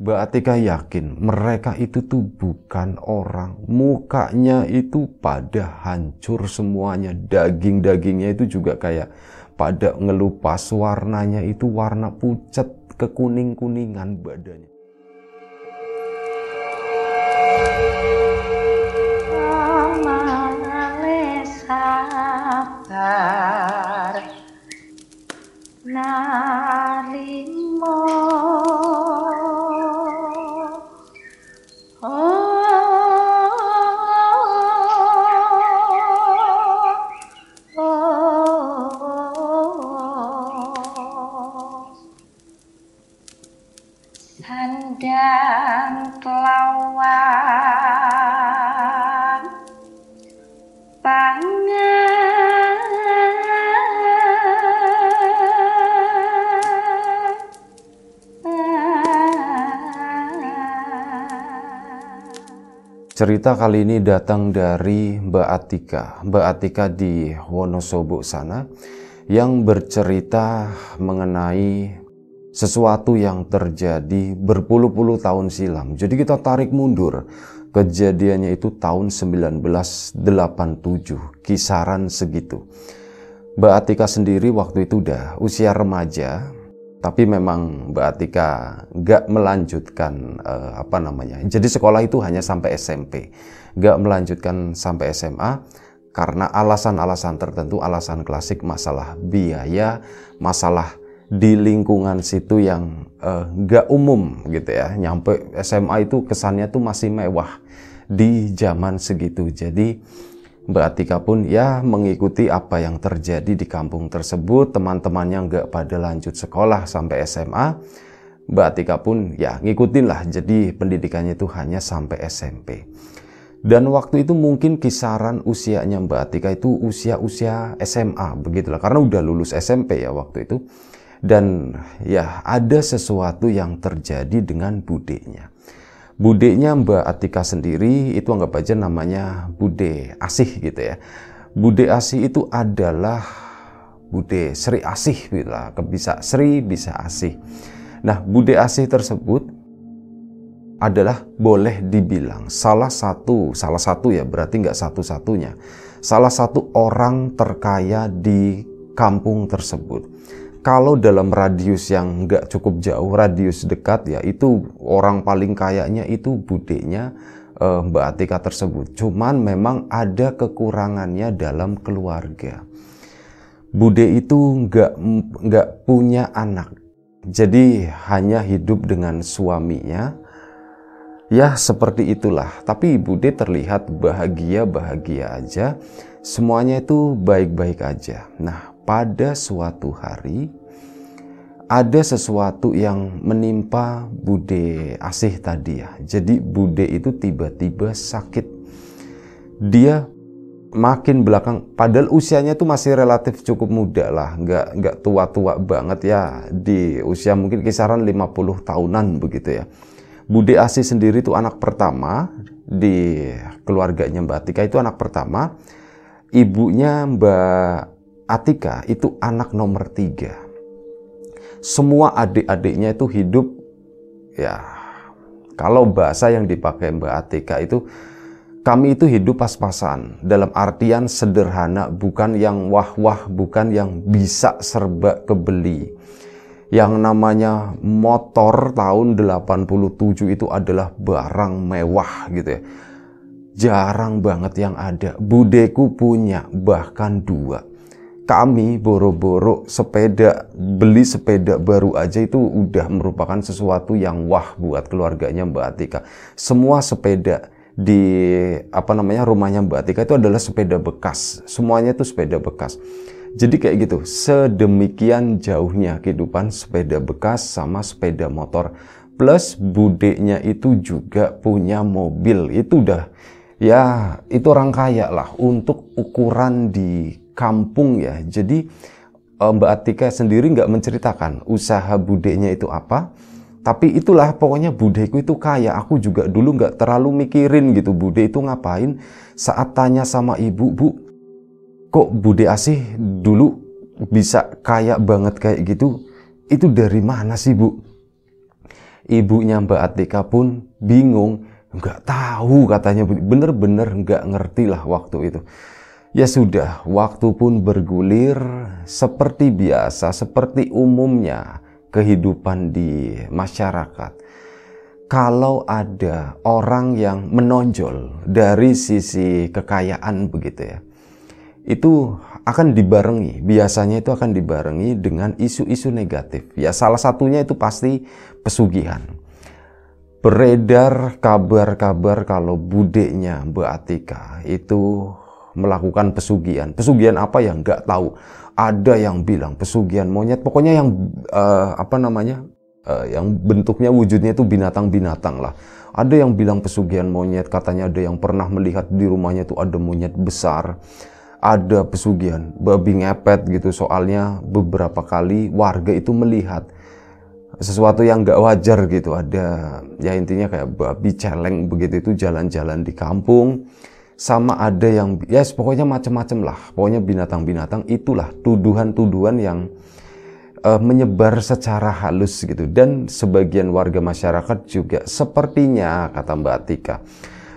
Mbak yakin mereka itu tuh bukan orang. Mukanya itu pada hancur semuanya. Daging-dagingnya itu juga kayak pada ngelupas warnanya itu warna pucat kekuning-kuningan badannya. Narimo Cerita kali ini datang dari Mbak Atika. Mbak Atika di Wonosobo sana yang bercerita mengenai sesuatu yang terjadi berpuluh-puluh tahun silam. Jadi kita tarik mundur. Kejadiannya itu tahun 1987, kisaran segitu. Mbak Atika sendiri waktu itu udah usia remaja, tapi memang Mbak Atika nggak melanjutkan eh, apa namanya. Jadi sekolah itu hanya sampai SMP, nggak melanjutkan sampai SMA karena alasan-alasan tertentu, alasan klasik masalah biaya, masalah di lingkungan situ yang eh, nggak umum gitu ya. Nyampe SMA itu kesannya tuh masih mewah di zaman segitu. Jadi Mbak Atika pun ya mengikuti apa yang terjadi di kampung tersebut, teman-temannya nggak pada lanjut sekolah sampai SMA. Mbak Atika pun ya ngikutin lah, jadi pendidikannya itu hanya sampai SMP. Dan waktu itu mungkin kisaran usianya Mbak Atika itu usia-usia SMA, begitulah. Karena udah lulus SMP ya waktu itu. Dan ya ada sesuatu yang terjadi dengan budenya. Budenya Mbak Atika sendiri itu anggap aja namanya Bude Asih gitu ya. Bude Asih itu adalah Bude Sri Asih bila gitu Bisa Sri, bisa Asih. Nah, Bude Asih tersebut adalah boleh dibilang salah satu, salah satu ya berarti nggak satu-satunya, salah satu orang terkaya di kampung tersebut kalau dalam radius yang nggak cukup jauh, radius dekat ya itu orang paling kayaknya itu budenya uh, eh, Mbak Atika tersebut. Cuman memang ada kekurangannya dalam keluarga. Bude itu nggak nggak punya anak, jadi hanya hidup dengan suaminya. Ya seperti itulah. Tapi Bude terlihat bahagia bahagia aja. Semuanya itu baik-baik aja. Nah, pada suatu hari ada sesuatu yang menimpa Bude Asih tadi ya. Jadi Bude itu tiba-tiba sakit. Dia makin belakang, padahal usianya itu masih relatif cukup muda lah, nggak nggak tua-tua banget ya. Di usia mungkin kisaran 50 tahunan begitu ya. Bude Asih sendiri itu anak pertama di keluarganya Mbak Tika itu anak pertama. Ibunya Mbak Atika itu anak nomor tiga. Semua adik-adiknya itu hidup, ya kalau bahasa yang dipakai Mbak Atika itu, kami itu hidup pas-pasan. Dalam artian sederhana, bukan yang wah-wah, bukan yang bisa serba kebeli. Yang namanya motor tahun 87 itu adalah barang mewah gitu ya. Jarang banget yang ada. Budeku punya bahkan dua kami boro-boro sepeda beli sepeda baru aja itu udah merupakan sesuatu yang wah buat keluarganya Mbak Atika. Semua sepeda di apa namanya rumahnya Mbak Atika itu adalah sepeda bekas. Semuanya itu sepeda bekas. Jadi kayak gitu, sedemikian jauhnya kehidupan sepeda bekas sama sepeda motor. Plus budenya itu juga punya mobil. Itu udah ya itu orang kaya lah untuk ukuran di kampung ya. Jadi eh, Mbak Atika sendiri nggak menceritakan usaha budenya itu apa, tapi itulah pokoknya budeku itu kaya. Aku juga dulu nggak terlalu mikirin gitu bude itu ngapain. Saat tanya sama ibu, bu, kok bude asih dulu bisa kaya banget kayak gitu? Itu dari mana sih bu? Ibunya Mbak Atika pun bingung, nggak tahu katanya bener-bener nggak ngerti lah waktu itu. Ya sudah, waktu pun bergulir seperti biasa, seperti umumnya kehidupan di masyarakat. Kalau ada orang yang menonjol dari sisi kekayaan begitu ya, itu akan dibarengi, biasanya itu akan dibarengi dengan isu-isu negatif. Ya salah satunya itu pasti pesugihan. Beredar kabar-kabar kalau budenya Mbak Atika itu melakukan pesugihan. Pesugihan apa ya nggak tahu. Ada yang bilang pesugihan monyet. Pokoknya yang uh, apa namanya uh, yang bentuknya wujudnya itu binatang-binatang lah. Ada yang bilang pesugihan monyet. Katanya ada yang pernah melihat di rumahnya itu ada monyet besar. Ada pesugihan babi ngepet gitu. Soalnya beberapa kali warga itu melihat sesuatu yang nggak wajar gitu ada ya intinya kayak babi celeng begitu itu jalan-jalan di kampung sama ada yang ya yes, pokoknya macam-macam lah pokoknya binatang-binatang itulah tuduhan-tuduhan yang uh, menyebar secara halus gitu dan sebagian warga masyarakat juga sepertinya kata Mbak Atika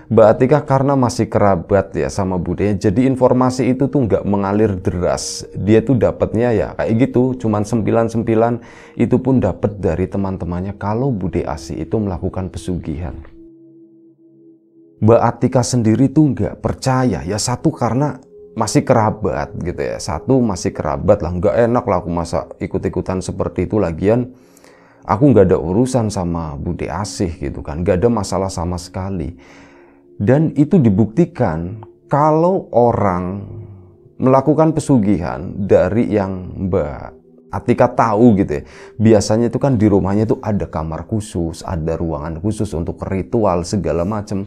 Mbak Atika karena masih kerabat ya sama budaya jadi informasi itu tuh nggak mengalir deras dia tuh dapatnya ya kayak gitu cuman sembilan sembilan itu pun dapat dari teman-temannya kalau Bude asli itu melakukan pesugihan Mbak Atika sendiri tuh nggak percaya ya satu karena masih kerabat gitu ya satu masih kerabat lah nggak enak lah aku masa ikut-ikutan seperti itu lagian aku nggak ada urusan sama Bude Asih gitu kan nggak ada masalah sama sekali dan itu dibuktikan kalau orang melakukan pesugihan dari yang Mbak Atika tahu gitu ya. Biasanya itu kan di rumahnya itu ada kamar khusus, ada ruangan khusus untuk ritual segala macam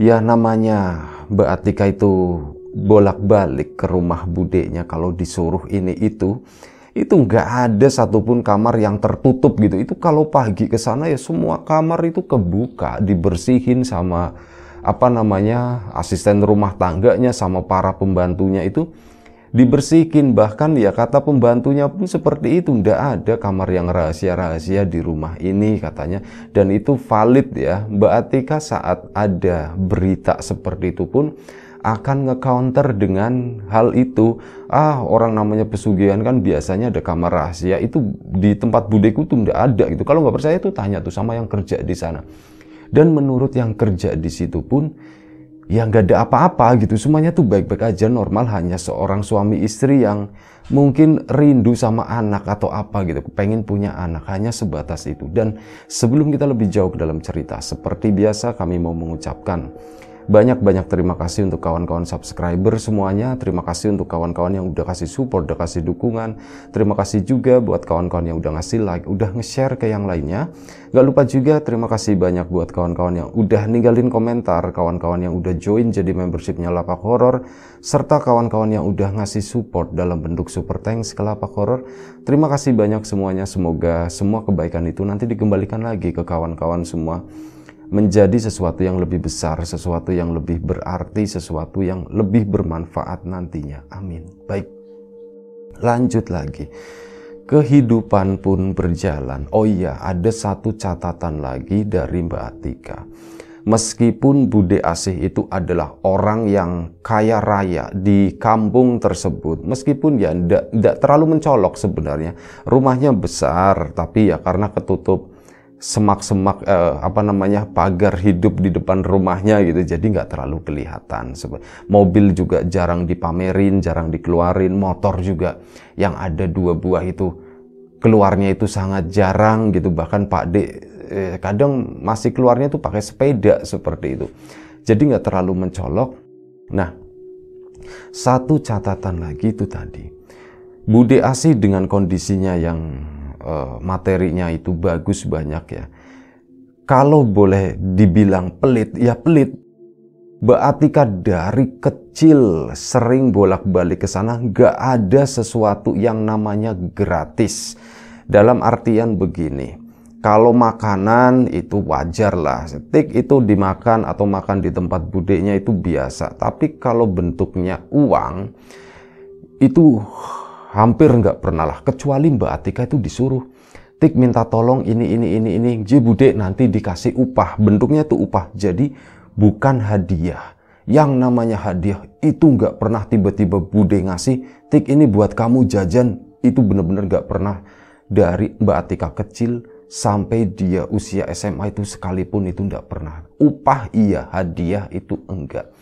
ya namanya Mbak Atika itu bolak-balik ke rumah budenya kalau disuruh ini itu itu nggak ada satupun kamar yang tertutup gitu itu kalau pagi ke sana ya semua kamar itu kebuka dibersihin sama apa namanya asisten rumah tangganya sama para pembantunya itu dibersihin bahkan ya kata pembantunya pun seperti itu tidak ada kamar yang rahasia-rahasia di rumah ini katanya dan itu valid ya Mbak Atika saat ada berita seperti itu pun akan ngecounter dengan hal itu ah orang namanya pesugihan kan biasanya ada kamar rahasia itu di tempat budeku tuh tidak ada gitu kalau nggak percaya itu tanya tuh sama yang kerja di sana dan menurut yang kerja di situ pun yang gak ada apa-apa gitu semuanya tuh baik-baik aja normal hanya seorang suami istri yang mungkin rindu sama anak atau apa gitu pengen punya anak hanya sebatas itu dan sebelum kita lebih jauh ke dalam cerita seperti biasa kami mau mengucapkan banyak-banyak terima kasih untuk kawan-kawan subscriber semuanya. Terima kasih untuk kawan-kawan yang udah kasih support, udah kasih dukungan. Terima kasih juga buat kawan-kawan yang udah ngasih like, udah nge-share ke yang lainnya. Gak lupa juga terima kasih banyak buat kawan-kawan yang udah ninggalin komentar, kawan-kawan yang udah join jadi membershipnya Lapak horror serta kawan-kawan yang udah ngasih support dalam bentuk super thanks ke Lapak Horor. Terima kasih banyak semuanya. Semoga semua kebaikan itu nanti dikembalikan lagi ke kawan-kawan semua menjadi sesuatu yang lebih besar, sesuatu yang lebih berarti, sesuatu yang lebih bermanfaat nantinya. Amin. Baik. Lanjut lagi. Kehidupan pun berjalan. Oh iya, ada satu catatan lagi dari Mbak Atika meskipun Bude Asih itu adalah orang yang kaya raya di kampung tersebut, meskipun ya tidak terlalu mencolok sebenarnya, rumahnya besar, tapi ya karena ketutup semak-semak eh, apa namanya pagar hidup di depan rumahnya gitu jadi nggak terlalu kelihatan mobil juga jarang dipamerin jarang dikeluarin motor juga yang ada dua buah itu keluarnya itu sangat jarang gitu bahkan Pak D eh, kadang masih keluarnya tuh pakai sepeda seperti itu jadi nggak terlalu mencolok nah satu catatan lagi itu tadi Budi asih dengan kondisinya yang Eh, materinya itu bagus banyak ya. Kalau boleh dibilang pelit, ya pelit. Baatika dari kecil sering bolak-balik ke sana, nggak ada sesuatu yang namanya gratis. Dalam artian begini, kalau makanan itu wajar lah, steak itu dimakan atau makan di tempat budenya itu biasa. Tapi kalau bentuknya uang, itu Hampir nggak pernah lah, kecuali Mbak Atika itu disuruh. Tik minta tolong ini, ini, ini, ini. jebude nanti dikasih upah. Bentuknya tuh upah. Jadi bukan hadiah. Yang namanya hadiah itu nggak pernah tiba-tiba Bude ngasih. Tik ini buat kamu jajan. Itu bener-bener nggak pernah dari Mbak Atika kecil sampai dia usia SMA itu sekalipun itu nggak pernah. Upah iya, hadiah itu enggak.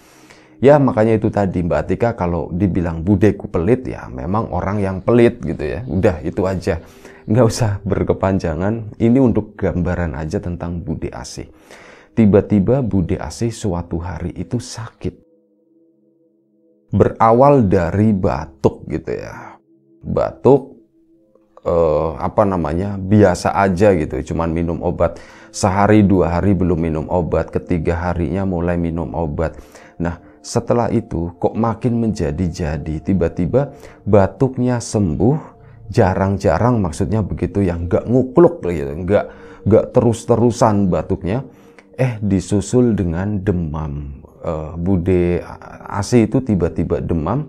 Ya makanya itu tadi Mbak Atika kalau dibilang budeku pelit ya memang orang yang pelit gitu ya. Udah itu aja. Nggak usah berkepanjangan. Ini untuk gambaran aja tentang Bude Asih. Tiba-tiba Bude Asih suatu hari itu sakit. Berawal dari batuk gitu ya. Batuk eh, apa namanya biasa aja gitu cuman minum obat sehari dua hari belum minum obat ketiga harinya mulai minum obat nah setelah itu kok makin menjadi-jadi, tiba-tiba batuknya sembuh, jarang-jarang maksudnya begitu yang nggak ngukluk gitu, nggak nggak terus-terusan batuknya, eh disusul dengan demam. Uh, bude AC itu tiba-tiba demam,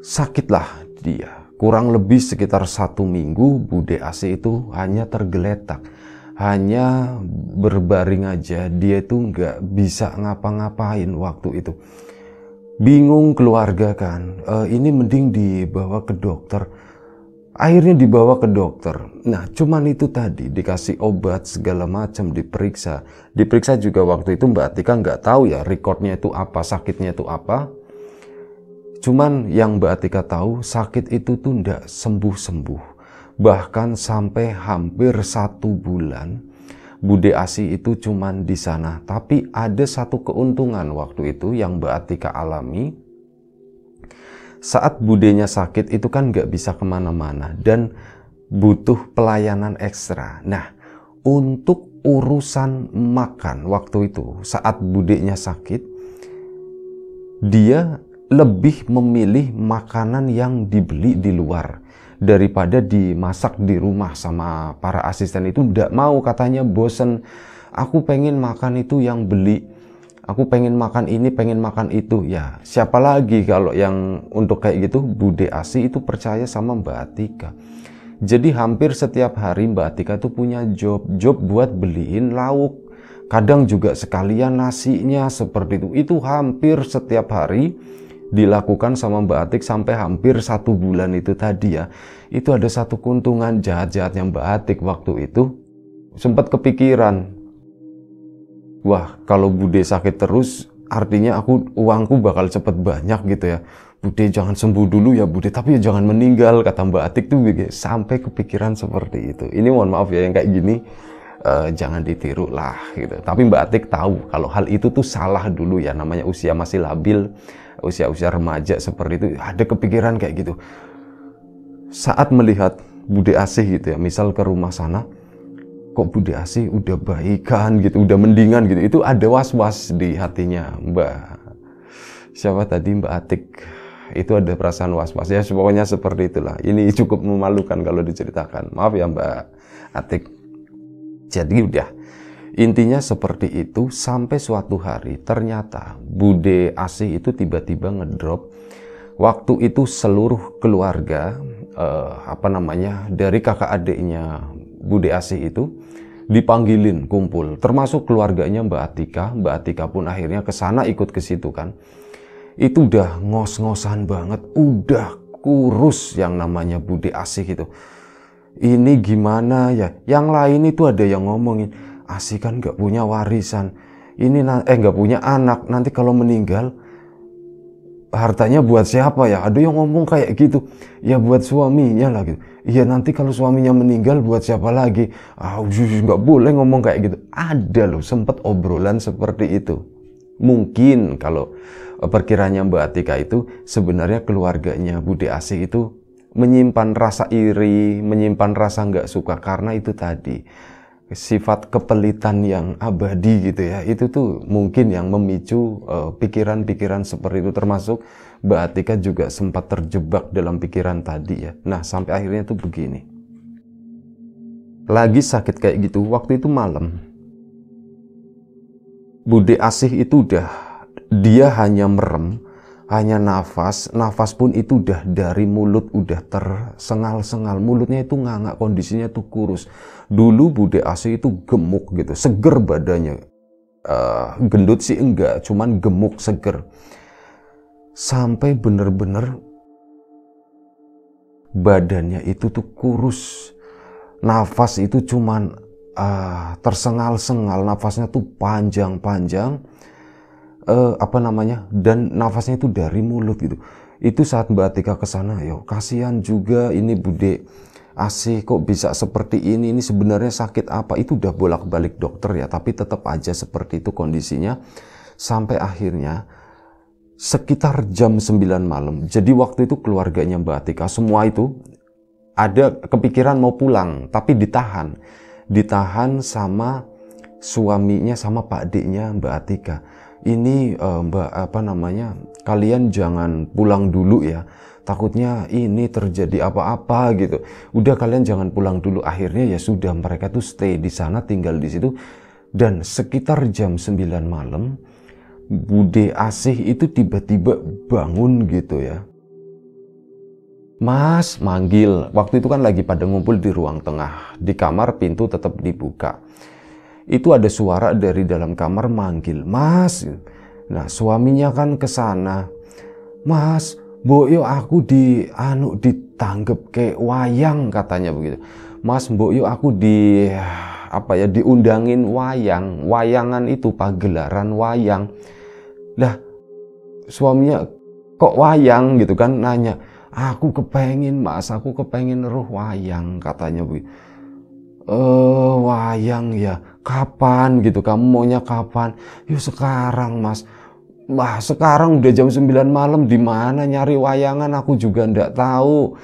sakitlah dia. Kurang lebih sekitar satu minggu, Bude AC itu hanya tergeletak hanya berbaring aja dia itu nggak bisa ngapa-ngapain waktu itu bingung keluarga kan e, ini mending dibawa ke dokter akhirnya dibawa ke dokter nah cuman itu tadi dikasih obat segala macam diperiksa diperiksa juga waktu itu mbak Atika nggak tahu ya recordnya itu apa sakitnya itu apa cuman yang mbak Atika tahu sakit itu tuh nggak sembuh-sembuh bahkan sampai hampir satu bulan Bude Asi itu cuman di sana. Tapi ada satu keuntungan waktu itu yang berarti Atika alami. Saat budenya sakit itu kan nggak bisa kemana-mana dan butuh pelayanan ekstra. Nah, untuk urusan makan waktu itu saat budenya sakit, dia lebih memilih makanan yang dibeli di luar daripada dimasak di rumah sama para asisten itu tidak mau katanya bosen aku pengen makan itu yang beli aku pengen makan ini pengen makan itu ya siapa lagi kalau yang untuk kayak gitu Bude Asi itu percaya sama Mbak Atika jadi hampir setiap hari Mbak Atika tuh punya job job buat beliin lauk kadang juga sekalian nasinya seperti itu itu hampir setiap hari dilakukan sama Mbak Atik sampai hampir satu bulan itu tadi ya itu ada satu keuntungan jahat-jahatnya Mbak Atik waktu itu sempat kepikiran wah kalau Bude sakit terus artinya aku uangku bakal cepet banyak gitu ya Bude jangan sembuh dulu ya Bude tapi ya jangan meninggal kata Mbak Atik tuh begitu sampai kepikiran seperti itu ini mohon maaf ya yang kayak gini uh, jangan ditiru lah gitu tapi Mbak Atik tahu kalau hal itu tuh salah dulu ya namanya usia masih labil usia-usia remaja seperti itu ada kepikiran kayak gitu saat melihat Bude Asih gitu ya misal ke rumah sana kok Bude Asih udah baikan gitu udah mendingan gitu itu ada was-was di hatinya Mbak siapa tadi Mbak Atik itu ada perasaan was-was ya pokoknya seperti itulah ini cukup memalukan kalau diceritakan maaf ya Mbak Atik jadi udah Intinya seperti itu sampai suatu hari ternyata Bude Asih itu tiba-tiba ngedrop. Waktu itu seluruh keluarga eh, apa namanya dari kakak adiknya Bude Asih itu dipanggilin kumpul termasuk keluarganya Mbak Atika. Mbak Atika pun akhirnya ke sana ikut ke situ kan. Itu udah ngos-ngosan banget, udah kurus yang namanya Bude Asih gitu. Ini gimana ya? Yang lain itu ada yang ngomongin, Asih kan nggak punya warisan. Ini eh nggak punya anak. Nanti kalau meninggal hartanya buat siapa ya? Aduh yang ngomong kayak gitu. Ya buat suaminya lagi. gitu. iya nanti kalau suaminya meninggal buat siapa lagi? Ah nggak boleh ngomong kayak gitu. Ada loh sempat obrolan seperti itu. Mungkin kalau eh, perkiranya Mbak Atika itu sebenarnya keluarganya Budi Asih itu menyimpan rasa iri, menyimpan rasa nggak suka karena itu tadi sifat kepelitan yang abadi gitu ya itu tuh mungkin yang memicu eh, pikiran-pikiran uh, seperti itu termasuk Mbak Atika juga sempat terjebak dalam pikiran tadi ya nah sampai akhirnya tuh begini lagi sakit kayak gitu waktu itu malam Bude Asih itu udah dia hanya merem hanya nafas, nafas pun itu udah dari mulut udah tersengal-sengal, mulutnya itu nganga, kondisinya tuh kurus. Dulu Bude Asih itu gemuk gitu, seger badannya. Uh, gendut sih enggak, cuman gemuk seger. Sampai bener-bener badannya itu tuh kurus. Nafas itu cuman uh, tersengal-sengal, nafasnya tuh panjang-panjang uh, apa namanya dan nafasnya itu dari mulut gitu itu saat Mbak Atika ke sana ya kasihan juga ini Bude asih kok bisa seperti ini ini sebenarnya sakit apa itu udah bolak-balik dokter ya tapi tetap aja seperti itu kondisinya sampai akhirnya sekitar jam 9 malam jadi waktu itu keluarganya Mbak Atika semua itu ada kepikiran mau pulang tapi ditahan ditahan sama suaminya sama Pak Deknya Mbak Atika ini uh, Mbak apa namanya? Kalian jangan pulang dulu ya. Takutnya ini terjadi apa-apa gitu. Udah kalian jangan pulang dulu. Akhirnya ya sudah mereka tuh stay di sana tinggal di situ dan sekitar jam 9 malam Bude Asih itu tiba-tiba bangun gitu ya. Mas manggil, waktu itu kan lagi pada ngumpul di ruang tengah, di kamar pintu tetap dibuka itu ada suara dari dalam kamar manggil, "Mas." Nah, suaminya kan ke sana. "Mas, boyo yo aku di anu ditanggep ke wayang katanya begitu. Mas boyo yo aku di apa ya diundangin wayang. Wayangan itu pagelaran wayang. Lah suaminya kok wayang gitu kan nanya. Aku kepengen mas, aku kepengen roh wayang katanya bu. Eh wayang ya kapan gitu kamu maunya kapan yuk sekarang mas Bah sekarang udah jam 9 malam di mana nyari wayangan aku juga ndak tahu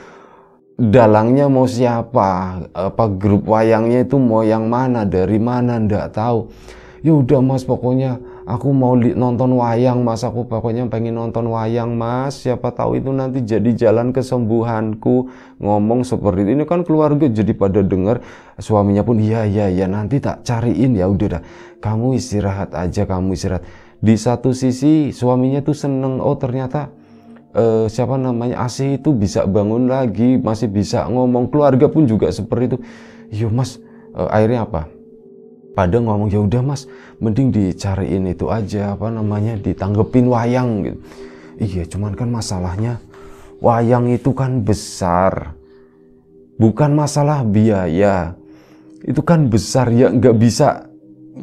dalangnya mau siapa apa grup wayangnya itu mau yang mana dari mana ndak tahu ya udah mas pokoknya aku mau nonton wayang mas aku pokoknya pengen nonton wayang mas siapa tahu itu nanti jadi jalan kesembuhanku ngomong seperti itu ini kan keluarga jadi pada dengar suaminya pun iya iya iya nanti tak cariin ya udah dah kamu istirahat aja kamu istirahat di satu sisi suaminya tuh seneng oh ternyata uh, siapa namanya Asih itu bisa bangun lagi masih bisa ngomong keluarga pun juga seperti itu yo iya, mas uh, akhirnya apa pada ngomong ya udah mas mending dicariin itu aja apa namanya ditanggepin wayang gitu iya cuman kan masalahnya wayang itu kan besar bukan masalah biaya itu kan besar ya nggak bisa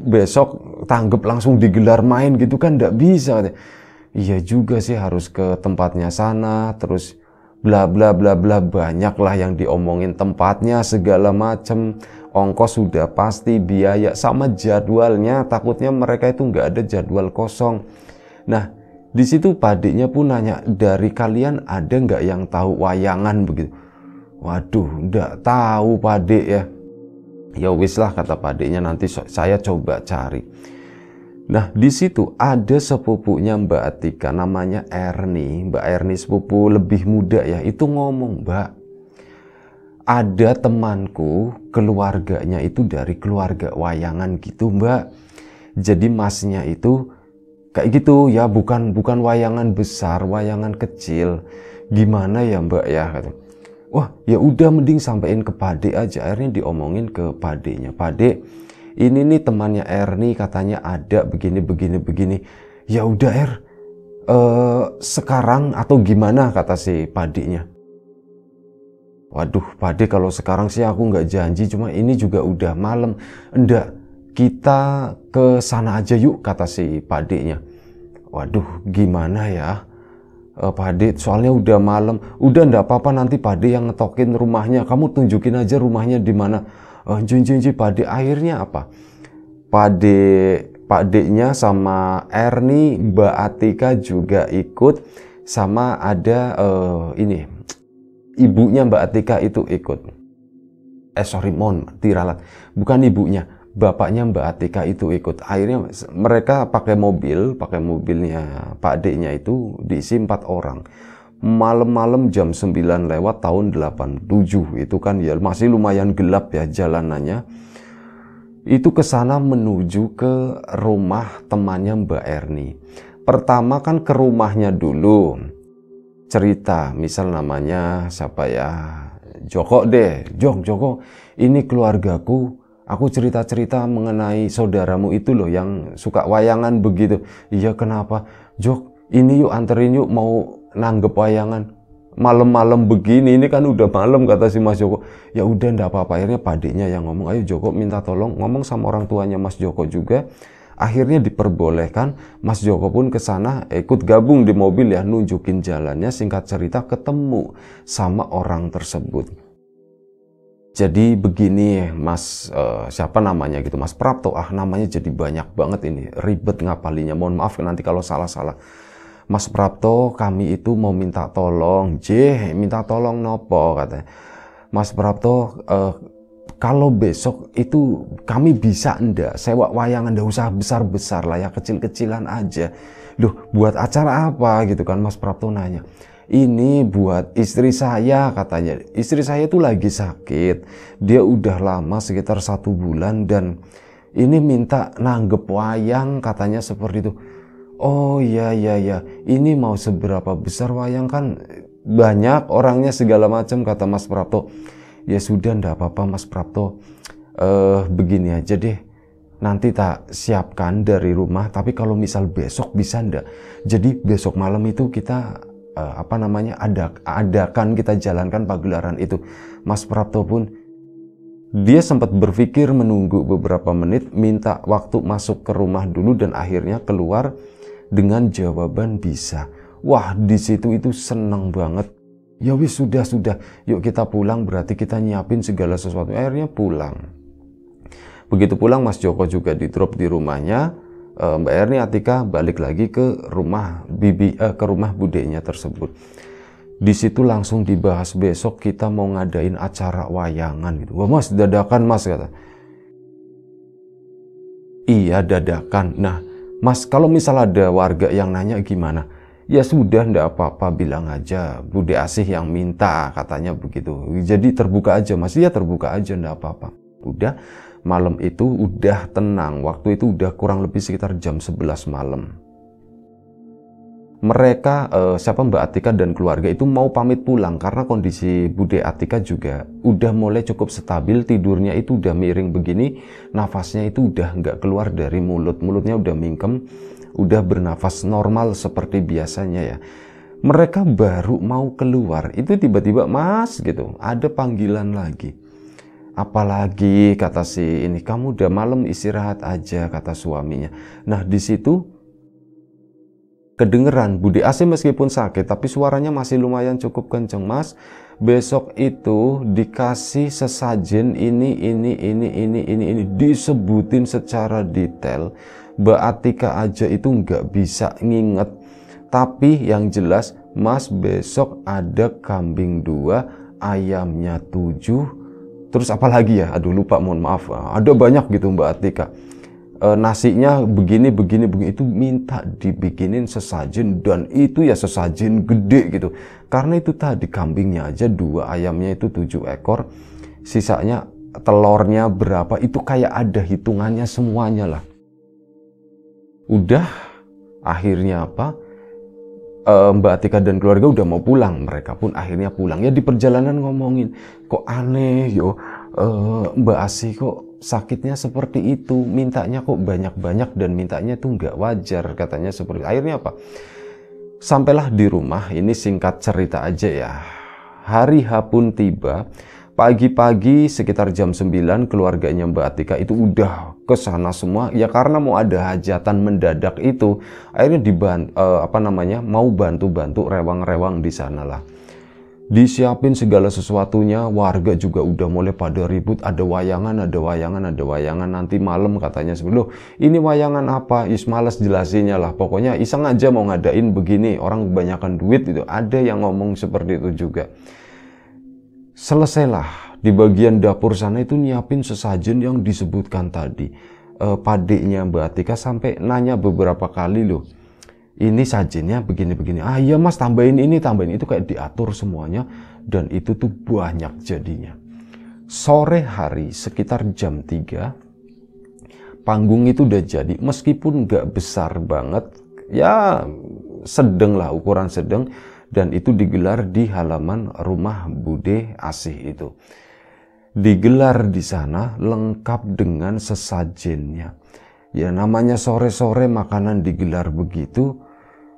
besok tanggep langsung digelar main gitu kan nggak bisa iya juga sih harus ke tempatnya sana terus bla bla bla bla banyak lah yang diomongin tempatnya segala macem ongkos sudah pasti biaya sama jadwalnya takutnya mereka itu nggak ada jadwal kosong nah di situ padiknya pun nanya dari kalian ada nggak yang tahu wayangan begitu waduh nggak tahu padik ya ya wis lah kata padiknya nanti saya coba cari Nah, di situ ada sepupunya Mbak Atika namanya Erni. Mbak Erni sepupu lebih muda ya. Itu ngomong, "Mbak, ada temanku keluarganya itu dari keluarga wayangan gitu mbak jadi masnya itu kayak gitu ya bukan bukan wayangan besar wayangan kecil gimana ya mbak ya wah ya udah mending sampaikan ke pade aja akhirnya diomongin ke padenya pade ini nih temannya Erni katanya ada begini begini begini ya udah Er eh, sekarang atau gimana kata si padinya Waduh, Pade kalau sekarang sih aku nggak janji, cuma ini juga udah malam. Enggak, kita ke sana aja yuk, kata si Padenya. Waduh, gimana ya? Uh, eh, Pade, soalnya udah malam. Udah ndak apa-apa nanti Pade yang ngetokin rumahnya. Kamu tunjukin aja rumahnya di mana. Uh, eh, Junjunji Pade, akhirnya apa? Pade, Padenya sama Erni, Mbak Atika juga ikut. Sama ada uh, ini, ibunya Mbak Atika itu ikut. Eh sorry, mohon tiralat, Bukan ibunya, bapaknya Mbak Atika itu ikut. Akhirnya mereka pakai mobil, pakai mobilnya Pak D-nya itu diisi empat orang. Malam-malam jam 9 lewat tahun 87 itu kan ya masih lumayan gelap ya jalanannya. Itu ke sana menuju ke rumah temannya Mbak Erni. Pertama kan ke rumahnya dulu cerita, misal namanya siapa ya, Joko deh, Jok, Joko, ini keluargaku, aku cerita-cerita mengenai saudaramu itu loh yang suka wayangan begitu. Iya kenapa? Jok, ini yuk anterin yuk mau nanggep wayangan. Malam-malam begini, ini kan udah malam kata si Mas Joko. Ya udah ndak apa-apa, akhirnya padiknya yang ngomong, ayo Joko minta tolong ngomong sama orang tuanya Mas Joko juga akhirnya diperbolehkan Mas Joko pun ke sana ikut gabung di mobil ya nunjukin jalannya singkat cerita ketemu sama orang tersebut jadi begini Mas uh, siapa namanya gitu Mas Prapto ah namanya jadi banyak banget ini ribet ngapalinya mohon maaf nanti kalau salah-salah Mas Prapto, kami itu mau minta tolong. Jeh, minta tolong nopo katanya. Mas Prapto, eh, kalau besok itu kami bisa ndak sewa wayangan ndak usah besar-besar lah ya kecil-kecilan aja loh buat acara apa gitu kan Mas Prapto nanya ini buat istri saya katanya istri saya itu lagi sakit dia udah lama sekitar satu bulan dan ini minta nanggep wayang katanya seperti itu oh iya iya iya ini mau seberapa besar wayang kan banyak orangnya segala macam kata Mas Prapto ya sudah ndak apa-apa Mas Prapto eh begini aja deh nanti tak siapkan dari rumah tapi kalau misal besok bisa ndak jadi besok malam itu kita eh, apa namanya ada adakan kita jalankan pagelaran itu Mas Prapto pun dia sempat berpikir menunggu beberapa menit minta waktu masuk ke rumah dulu dan akhirnya keluar dengan jawaban bisa wah di situ itu seneng banget Ya wis sudah sudah, yuk kita pulang berarti kita nyiapin segala sesuatu. Akhirnya pulang. Begitu pulang Mas Joko juga di drop di rumahnya. Eh, Mbak Erni Atika balik lagi ke rumah bibi eh, ke rumah budenya tersebut. Di situ langsung dibahas besok kita mau ngadain acara wayangan gitu. Wah Mas dadakan Mas kata. Iya dadakan. Nah Mas kalau misal ada warga yang nanya gimana? ya sudah ndak apa-apa bilang aja Bude Asih yang minta katanya begitu jadi terbuka aja Mas ya terbuka aja ndak apa-apa udah malam itu udah tenang waktu itu udah kurang lebih sekitar jam 11 malam mereka eh, siapa Mbak Atika dan keluarga itu mau pamit pulang karena kondisi Bude Atika juga udah mulai cukup stabil tidurnya itu udah miring begini nafasnya itu udah nggak keluar dari mulut mulutnya udah mingkem udah bernafas normal seperti biasanya ya mereka baru mau keluar itu tiba-tiba mas gitu ada panggilan lagi apalagi kata si ini kamu udah malam istirahat aja kata suaminya nah di situ kedengeran Budi asih meskipun sakit tapi suaranya masih lumayan cukup kenceng mas besok itu dikasih sesajen ini ini ini ini ini ini disebutin secara detail Mbak Atika aja itu nggak bisa nginget tapi yang jelas mas besok ada kambing dua ayamnya tujuh terus apa lagi ya aduh lupa mohon maaf ada banyak gitu Mbak Atika e, nasinya begini begini begini itu minta dibikinin sesajen dan itu ya sesajen gede gitu karena itu tadi kambingnya aja dua ayamnya itu tujuh ekor sisanya telurnya berapa itu kayak ada hitungannya semuanya lah udah akhirnya apa eh, Mbak Atika dan keluarga udah mau pulang mereka pun akhirnya pulang ya di perjalanan ngomongin kok aneh yo eh, Mbak Asih kok sakitnya seperti itu mintanya kok banyak-banyak dan mintanya tuh nggak wajar katanya seperti akhirnya apa sampailah di rumah ini singkat cerita aja ya hari H pun tiba pagi-pagi sekitar jam 9 keluarganya Mbak Atika itu udah ke sana semua ya karena mau ada hajatan mendadak itu akhirnya dibantu uh, eh, apa namanya mau bantu-bantu rewang-rewang di sanalah disiapin segala sesuatunya warga juga udah mulai pada ribut ada wayangan ada wayangan ada wayangan nanti malam katanya sebelum ini wayangan apa is males jelasinnya lah pokoknya iseng aja mau ngadain begini orang kebanyakan duit itu ada yang ngomong seperti itu juga selesailah di bagian dapur sana itu nyiapin sesajen yang disebutkan tadi uh, padiknya Mbak Atika sampai nanya beberapa kali loh ini sajennya begini-begini ah iya mas tambahin ini tambahin itu kayak diatur semuanya dan itu tuh banyak jadinya sore hari sekitar jam 3 panggung itu udah jadi meskipun gak besar banget ya sedeng lah ukuran sedeng dan itu digelar di halaman rumah Bude Asih itu digelar di sana lengkap dengan sesajennya. Ya namanya sore-sore makanan digelar begitu,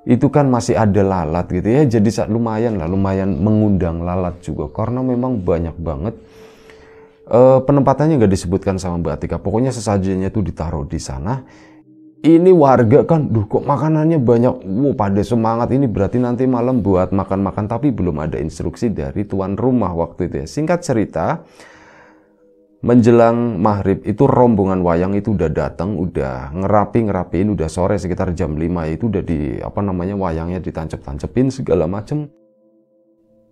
itu kan masih ada lalat gitu ya. Jadi lumayan lah, lumayan mengundang lalat juga karena memang banyak banget. E, penempatannya nggak disebutkan sama Mbak Atika. Pokoknya sesajennya tuh ditaruh di sana. Ini warga kan, duh kok makanannya banyak. Wow, pada semangat ini berarti nanti malam buat makan-makan. Tapi belum ada instruksi dari tuan rumah waktu itu ya. Singkat cerita, menjelang maghrib itu rombongan wayang itu udah datang udah ngerapi ngerapiin udah sore sekitar jam 5 itu udah di apa namanya wayangnya ditancep tancepin segala macem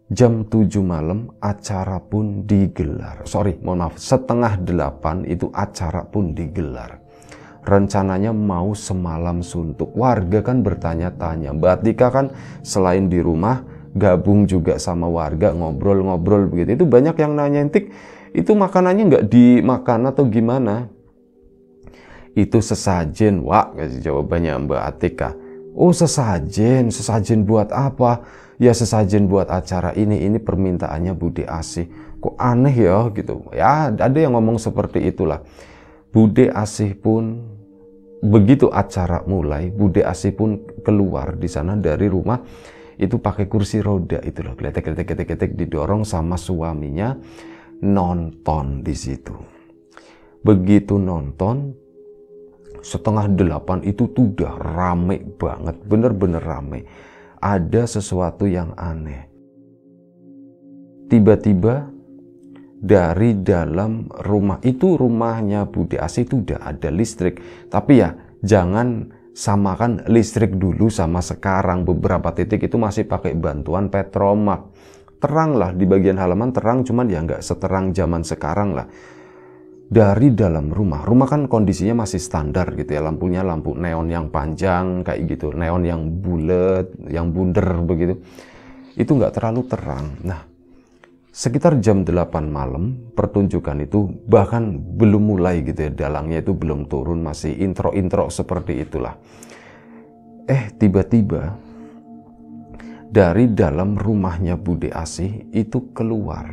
jam 7 malam acara pun digelar sorry mohon maaf setengah 8 itu acara pun digelar rencananya mau semalam suntuk warga kan bertanya-tanya Mbak Tika kan selain di rumah gabung juga sama warga ngobrol-ngobrol begitu itu banyak yang nanya intik itu makanannya nggak dimakan atau gimana? Itu sesajen, wak, kasih jawabannya Mbak Atika. Oh sesajen, sesajen buat apa? Ya sesajen buat acara ini, ini permintaannya Bude Asih. Kok aneh ya gitu. Ya ada yang ngomong seperti itulah. Bude Asih pun begitu acara mulai, Bude Asih pun keluar di sana dari rumah itu pakai kursi roda itu loh. kletek kletek geletek, didorong sama suaminya nonton di situ. Begitu nonton, setengah delapan itu sudah udah rame banget, bener-bener rame. Ada sesuatu yang aneh. Tiba-tiba dari dalam rumah itu rumahnya Budi Asih itu udah ada listrik. Tapi ya jangan samakan listrik dulu sama sekarang. Beberapa titik itu masih pakai bantuan petromak terang lah di bagian halaman terang cuman ya nggak seterang zaman sekarang lah dari dalam rumah. Rumah kan kondisinya masih standar gitu ya, lampunya lampu neon yang panjang kayak gitu, neon yang bulat, yang bundar begitu. Itu nggak terlalu terang. Nah, sekitar jam 8 malam pertunjukan itu bahkan belum mulai gitu ya, dalangnya itu belum turun, masih intro-intro seperti itulah. Eh, tiba-tiba dari dalam rumahnya Bude Asih itu keluar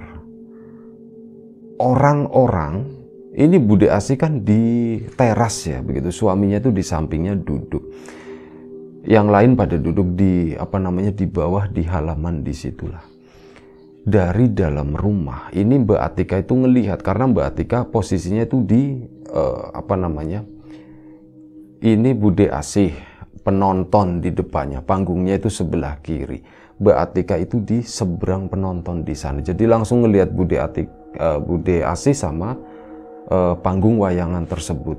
orang-orang ini Bude Asih kan di teras ya begitu suaminya itu di sampingnya duduk yang lain pada duduk di apa namanya di bawah di halaman disitulah dari dalam rumah ini Mbak Atika itu ngelihat karena Mbak Atika posisinya itu di uh, apa namanya ini Bude Asih penonton di depannya. Panggungnya itu sebelah kiri. B Atika itu di seberang penonton di sana. Jadi langsung ngelihat Bude Atik uh, Bude Asih sama uh, panggung wayangan tersebut.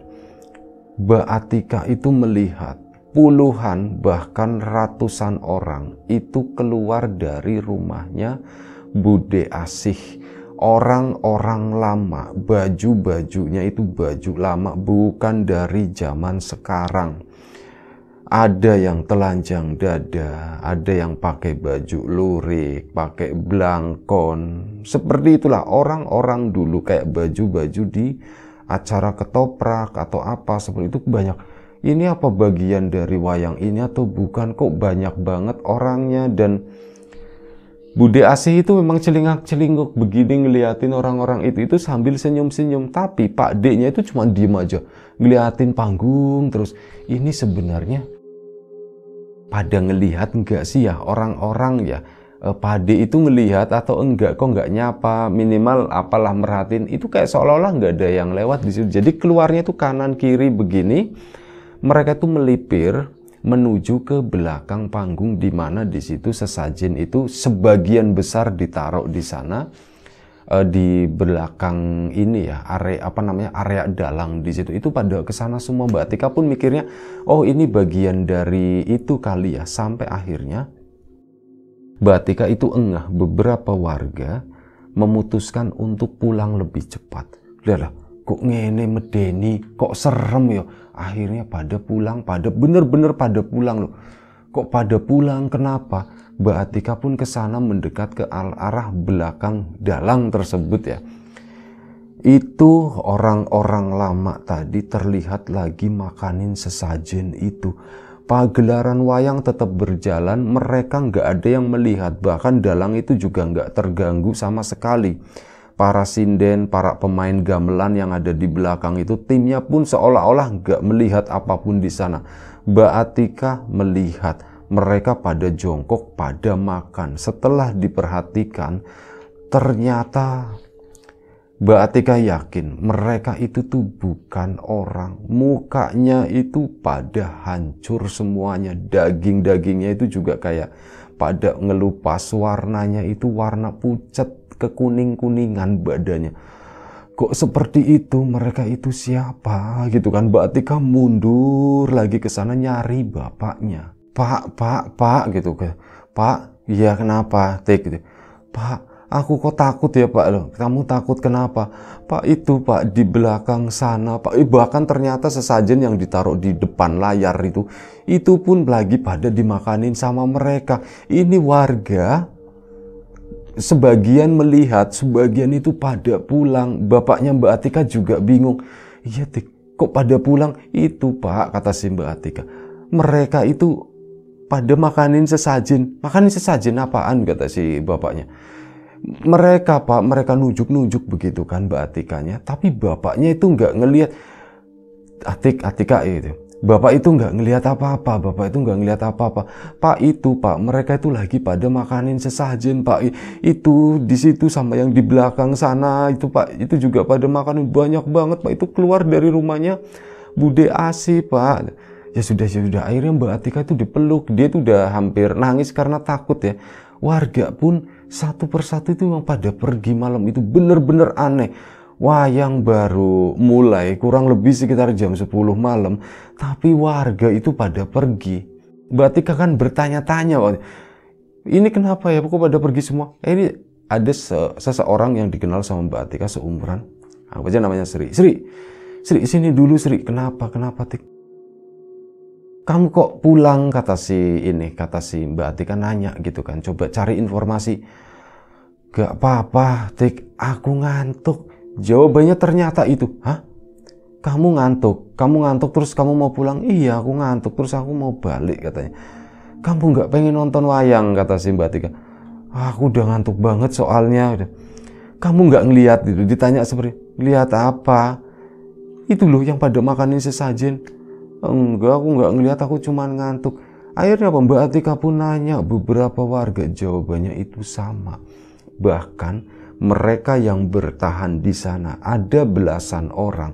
B Atika itu melihat puluhan bahkan ratusan orang itu keluar dari rumahnya Bude Asih. Orang-orang lama, baju-bajunya itu baju lama bukan dari zaman sekarang ada yang telanjang dada, ada yang pakai baju lurik, pakai blangkon. Seperti itulah orang-orang dulu kayak baju-baju di acara ketoprak atau apa seperti itu banyak. Ini apa bagian dari wayang ini atau bukan kok banyak banget orangnya dan Bude Asih itu memang celingak-celinguk begini ngeliatin orang-orang itu itu sambil senyum-senyum. Tapi Pak D-nya itu cuma diem aja. Ngeliatin panggung terus. Ini sebenarnya pada ngelihat enggak sih ya orang-orang ya eh, pade itu ngelihat atau enggak kok enggak nyapa minimal apalah merhatiin itu kayak seolah-olah enggak ada yang lewat di situ jadi keluarnya itu kanan kiri begini mereka tuh melipir menuju ke belakang panggung di mana di situ sesajen itu sebagian besar ditaruh di sana uh, di belakang ini ya area apa namanya area dalang di situ itu pada kesana semua Mbak Tika pun mikirnya oh ini bagian dari itu kali ya sampai akhirnya Mbak Tika itu engah beberapa warga memutuskan untuk pulang lebih cepat. Lihatlah, kok ngene medeni, kok serem ya. Akhirnya pada pulang, pada bener-bener pada pulang loh. Kok pada pulang? Kenapa? Mbak Atika pun ke mendekat ke arah belakang dalang tersebut ya. Itu orang-orang lama tadi terlihat lagi makanin sesajen itu. Pagelaran wayang tetap berjalan, mereka nggak ada yang melihat, bahkan dalang itu juga nggak terganggu sama sekali. Para sinden, para pemain gamelan yang ada di belakang itu, timnya pun seolah-olah nggak melihat apapun di sana Mbak Atika melihat mereka pada jongkok pada makan. Setelah diperhatikan, ternyata Mbak Atika yakin mereka itu tuh bukan orang. Mukanya itu pada hancur semuanya. Daging-dagingnya itu juga kayak pada ngelupas warnanya itu warna pucat kekuning-kuningan badannya kok seperti itu mereka itu siapa gitu kan Mbak Atika mundur lagi ke sana nyari bapaknya Pak Pak Pak gitu kan Pak iya kenapa Tik gitu Pak aku kok takut ya Pak lo kamu takut kenapa Pak itu Pak di belakang sana Pak eh, bahkan ternyata sesajen yang ditaruh di depan layar itu itu pun lagi pada dimakanin sama mereka ini warga sebagian melihat, sebagian itu pada pulang. Bapaknya Mbak Atika juga bingung. Iya, kok pada pulang? Itu, Pak, kata si Mbak Atika. Mereka itu pada makanin sesajen. Makanin sesajen apaan, kata si bapaknya. Mereka, Pak, mereka nunjuk-nunjuk begitu kan Mbak Atikanya. Tapi bapaknya itu nggak ngelihat Atik, Atika itu Bapak itu nggak ngelihat apa-apa, bapak itu nggak ngelihat apa-apa. Pak itu, pak, mereka itu lagi pada makanin sesajen, pak. Itu di situ sama yang di belakang sana itu pak, itu juga pada makanin banyak banget, pak. Itu keluar dari rumahnya Bude Asi, pak. Ya sudah, ya sudah. Akhirnya Mbak Atika itu dipeluk, dia itu udah hampir nangis karena takut ya. Warga pun satu persatu itu memang pada pergi malam itu bener-bener aneh wayang baru mulai kurang lebih sekitar jam 10 malam, tapi warga itu pada pergi. Batika kan bertanya-tanya, ini kenapa ya? Kok pada pergi semua? Eh, ini ada se seseorang yang dikenal sama Mbak Atika seumuran. apa aja namanya Sri. Sri, Sri sini dulu Sri. Kenapa? Kenapa Tik? Kamu kok pulang kata si ini kata si Mbak Atika nanya gitu kan. Coba cari informasi. Gak apa-apa, Tik. Aku ngantuk. Jawabannya ternyata itu, hah? Kamu ngantuk, kamu ngantuk terus kamu mau pulang? Iya, aku ngantuk terus aku mau balik katanya. Kamu nggak pengen nonton wayang kata si Mbak Tika. Aku udah ngantuk banget soalnya. Kamu nggak ngelihat itu? Ditanya seperti lihat apa? Itu loh yang pada makanin sesajen. Enggak, aku nggak ngelihat, aku cuman ngantuk. Akhirnya Mbak Atika pun nanya beberapa warga jawabannya itu sama. Bahkan mereka yang bertahan di sana ada belasan orang.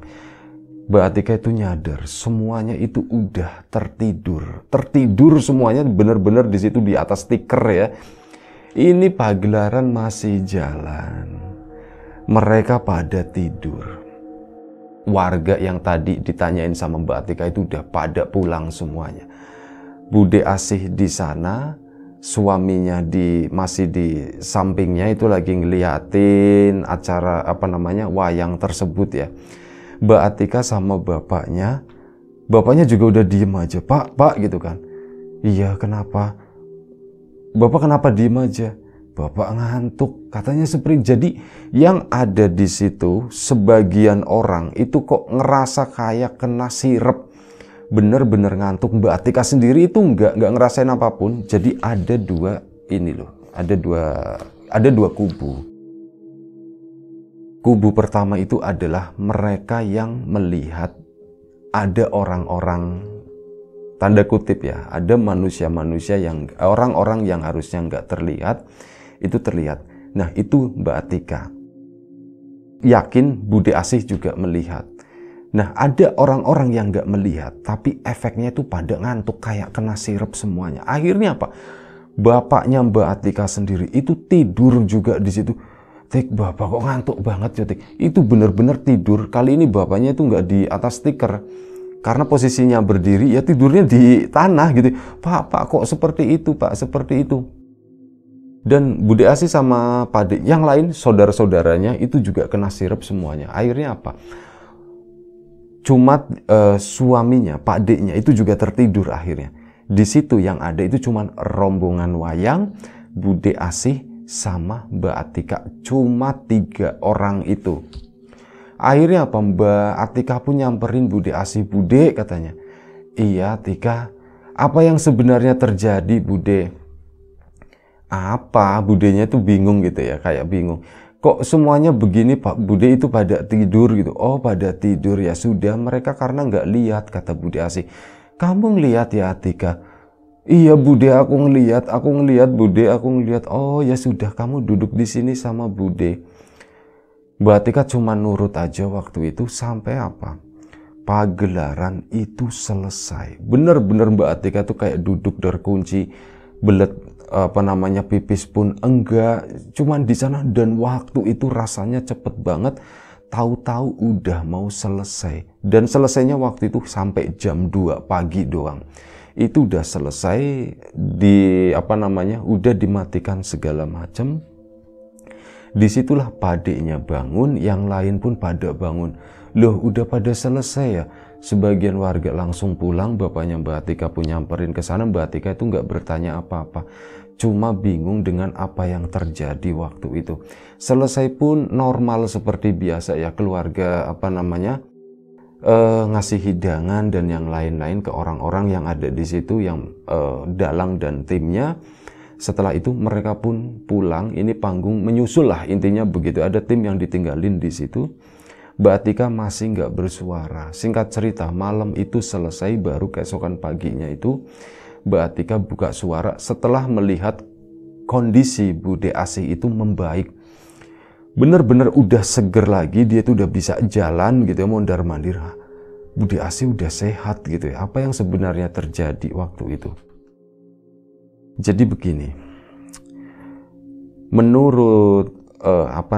berarti kayak itu nyadar semuanya itu udah tertidur. Tertidur semuanya bener-bener di situ di atas stiker ya. Ini pagelaran masih jalan. Mereka pada tidur. Warga yang tadi ditanyain sama Mbak Atika itu udah pada pulang semuanya. Bude Asih di sana suaminya di masih di sampingnya itu lagi ngeliatin acara apa namanya wayang tersebut ya. Mbak Atika sama bapaknya, bapaknya juga udah diem aja, pak, pak gitu kan. Iya kenapa? Bapak kenapa diem aja? Bapak ngantuk, katanya seperti jadi yang ada di situ sebagian orang itu kok ngerasa kayak kena sirep bener-bener ngantuk Mbak Atika sendiri itu nggak nggak ngerasain apapun jadi ada dua ini loh ada dua ada dua kubu kubu pertama itu adalah mereka yang melihat ada orang-orang tanda kutip ya ada manusia-manusia yang orang-orang yang harusnya nggak terlihat itu terlihat nah itu Mbak Atika yakin Bude Asih juga melihat Nah, ada orang-orang yang nggak melihat, tapi efeknya itu pada ngantuk kayak kena sirup semuanya. Akhirnya apa? Bapaknya Mbak Atika sendiri itu tidur juga di situ. Tik, bapak kok ngantuk banget ya, Tik. Itu bener-bener tidur. Kali ini bapaknya itu nggak di atas stiker. Karena posisinya berdiri, ya tidurnya di tanah gitu. Pak, pak kok seperti itu, pak, seperti itu. Dan Bude Asi sama Pade, yang lain saudara-saudaranya itu juga kena sirup semuanya. Akhirnya apa? Cuma uh, suaminya, Pak D-nya itu juga tertidur akhirnya. Di situ yang ada itu cuma rombongan wayang, Bude Asih, sama Mbak Atika. Cuma tiga orang itu. Akhirnya apa? Mbak Atika pun nyamperin Bude Asih. Bude katanya, iya Tika, apa yang sebenarnya terjadi Bude? Apa? Budenya itu bingung gitu ya, kayak bingung kok semuanya begini Pak Bude itu pada tidur gitu oh pada tidur ya sudah mereka karena nggak lihat kata Bude Asih kamu ngelihat ya Atika Iya Bude aku ngelihat aku ngelihat Bude, aku ngelihat Oh ya sudah kamu duduk di sini sama Bude. Mbak Atika cuma nurut aja waktu itu sampai apa? Pagelaran itu selesai. Bener-bener Mbak Atika tuh kayak duduk terkunci, belet apa namanya pipis pun enggak cuman di sana dan waktu itu rasanya cepet banget tahu-tahu udah mau selesai dan selesainya waktu itu sampai jam 2 pagi doang itu udah selesai di apa namanya udah dimatikan segala macam disitulah padenya bangun yang lain pun pada bangun loh udah pada selesai ya sebagian warga langsung pulang bapaknya Mbak Atika pun nyamperin ke sana Mbak Atika itu nggak bertanya apa-apa cuma bingung dengan apa yang terjadi waktu itu. Selesai pun normal seperti biasa ya keluarga apa namanya uh, ngasih hidangan dan yang lain-lain ke orang-orang yang ada di situ yang uh, dalang dan timnya. Setelah itu mereka pun pulang. Ini panggung menyusul lah intinya begitu. Ada tim yang ditinggalin di situ. batika masih nggak bersuara. Singkat cerita, malam itu selesai baru keesokan paginya itu Mbak Atika buka suara setelah melihat kondisi Bude Asih itu membaik. benar-benar udah seger lagi, dia tuh udah bisa jalan gitu ya, mondar mandir. Bude Asih udah sehat gitu ya. Apa yang sebenarnya terjadi waktu itu? Jadi begini, menurut uh, apa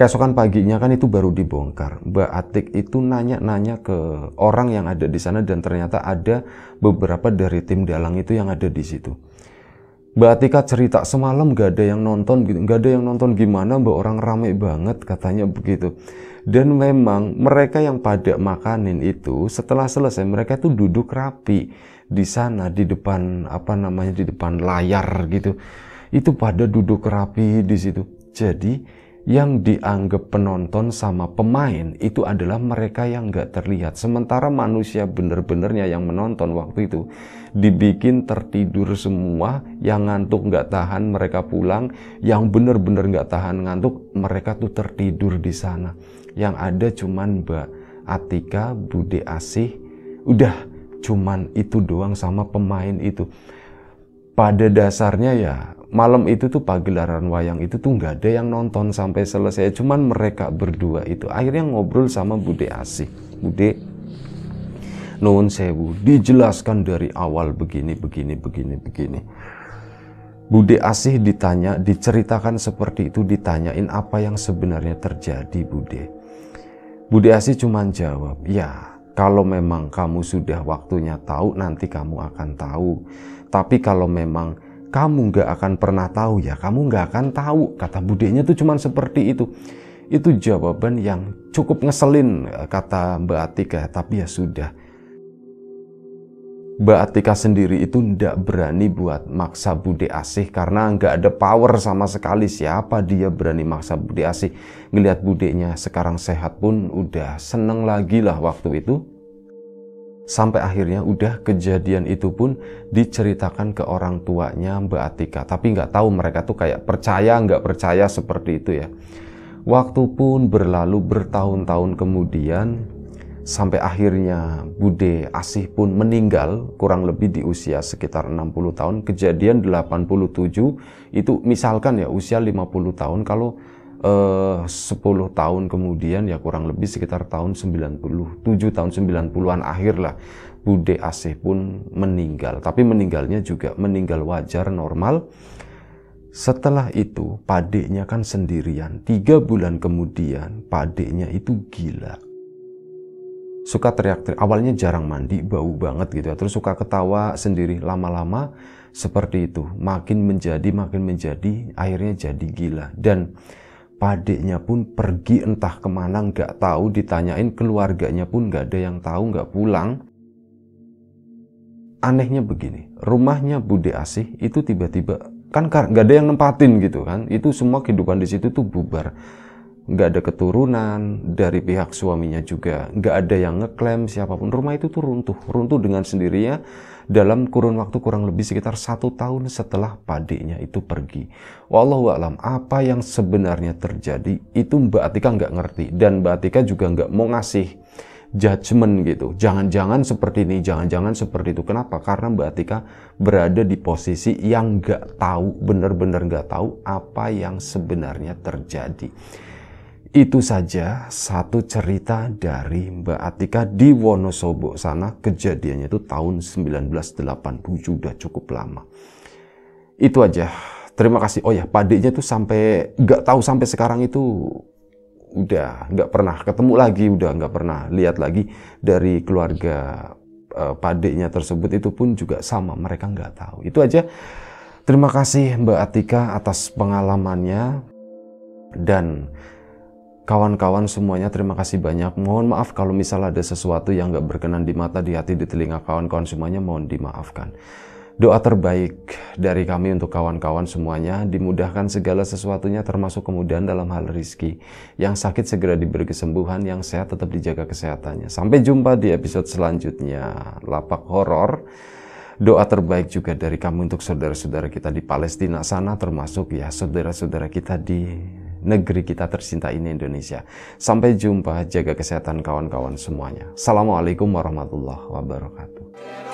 keesokan paginya kan itu baru dibongkar. Mbak Atik itu nanya-nanya ke orang yang ada di sana dan ternyata ada beberapa dari tim dalang itu yang ada di situ. Mbak Atika cerita semalam gak ada yang nonton gitu, gak ada yang nonton gimana mbak orang rame banget katanya begitu. Dan memang mereka yang pada makanin itu setelah selesai mereka tuh duduk rapi di sana di depan apa namanya di depan layar gitu. Itu pada duduk rapi di situ. Jadi yang dianggap penonton sama pemain itu adalah mereka yang nggak terlihat. Sementara manusia bener-benernya yang menonton waktu itu dibikin tertidur semua, yang ngantuk nggak tahan mereka pulang, yang bener-bener nggak tahan ngantuk mereka tuh tertidur di sana. Yang ada cuman Mbak Atika, Bude Asih, udah cuman itu doang sama pemain itu pada dasarnya ya malam itu tuh pagelaran wayang itu tuh nggak ada yang nonton sampai selesai cuman mereka berdua itu akhirnya ngobrol sama Bude Asih Bude Nuhun Sewu dijelaskan dari awal begini begini begini begini Bude Asih ditanya, diceritakan seperti itu, ditanyain apa yang sebenarnya terjadi Bude. Bude Asih cuman jawab, ya kalau memang kamu sudah waktunya tahu, nanti kamu akan tahu. Tapi kalau memang kamu gak akan pernah tahu ya, kamu gak akan tahu. Kata budenya tuh cuma seperti itu. Itu jawaban yang cukup ngeselin eh, kata Mbak Atika, tapi ya sudah Mbak Atika sendiri itu ndak berani buat maksa Bude Asih karena nggak ada power sama sekali siapa dia berani maksa Bude Asih ngelihat budenya sekarang sehat pun udah seneng lagi lah waktu itu sampai akhirnya udah kejadian itu pun diceritakan ke orang tuanya Mbak Atika tapi nggak tahu mereka tuh kayak percaya nggak percaya seperti itu ya waktu pun berlalu bertahun-tahun kemudian sampai akhirnya Bude Asih pun meninggal kurang lebih di usia sekitar 60 tahun kejadian 87 itu misalkan ya usia 50 tahun kalau eh, 10 tahun kemudian ya kurang lebih sekitar tahun 97 tahun 90-an akhir lah Bude Asih pun meninggal tapi meninggalnya juga meninggal wajar normal setelah itu padeknya kan sendirian tiga bulan kemudian padeknya itu gila suka teriak-teriak awalnya jarang mandi bau banget gitu ya. terus suka ketawa sendiri lama-lama seperti itu makin menjadi makin menjadi akhirnya jadi gila dan padeknya pun pergi entah kemana nggak tahu ditanyain keluarganya pun nggak ada yang tahu nggak pulang anehnya begini rumahnya Bude Asih itu tiba-tiba kan nggak ada yang nempatin gitu kan itu semua kehidupan di situ tuh bubar nggak ada keturunan dari pihak suaminya juga nggak ada yang ngeklaim siapapun rumah itu tuh runtuh runtuh dengan sendirinya dalam kurun waktu kurang lebih sekitar satu tahun setelah padiknya itu pergi walau alam apa yang sebenarnya terjadi itu Mbak Atika nggak ngerti dan Mbak Atika juga nggak mau ngasih judgement gitu. Jangan-jangan seperti ini, jangan-jangan seperti itu. Kenapa? Karena Mbak Atika berada di posisi yang nggak tahu, benar-benar nggak tahu apa yang sebenarnya terjadi. Itu saja satu cerita dari Mbak Atika di Wonosobo sana. Kejadiannya itu tahun 1987 sudah cukup lama. Itu aja. Terima kasih. Oh ya, padiknya tuh sampai nggak tahu sampai sekarang itu udah nggak pernah ketemu lagi, udah nggak pernah lihat lagi dari keluarga uh, eh, padiknya tersebut itu pun juga sama mereka nggak tahu. Itu aja. Terima kasih Mbak Atika atas pengalamannya dan kawan-kawan semuanya terima kasih banyak. Mohon maaf kalau misalnya ada sesuatu yang gak berkenan di mata, di hati, di telinga kawan-kawan semuanya mohon dimaafkan. Doa terbaik dari kami untuk kawan-kawan semuanya, dimudahkan segala sesuatunya termasuk kemudahan dalam hal rizki. Yang sakit segera diberi kesembuhan, yang sehat tetap dijaga kesehatannya. Sampai jumpa di episode selanjutnya. Lapak horor doa terbaik juga dari kami untuk saudara-saudara kita di Palestina sana termasuk ya saudara-saudara kita di negeri kita tercinta ini Indonesia. Sampai jumpa, jaga kesehatan kawan-kawan semuanya. Assalamualaikum warahmatullahi wabarakatuh.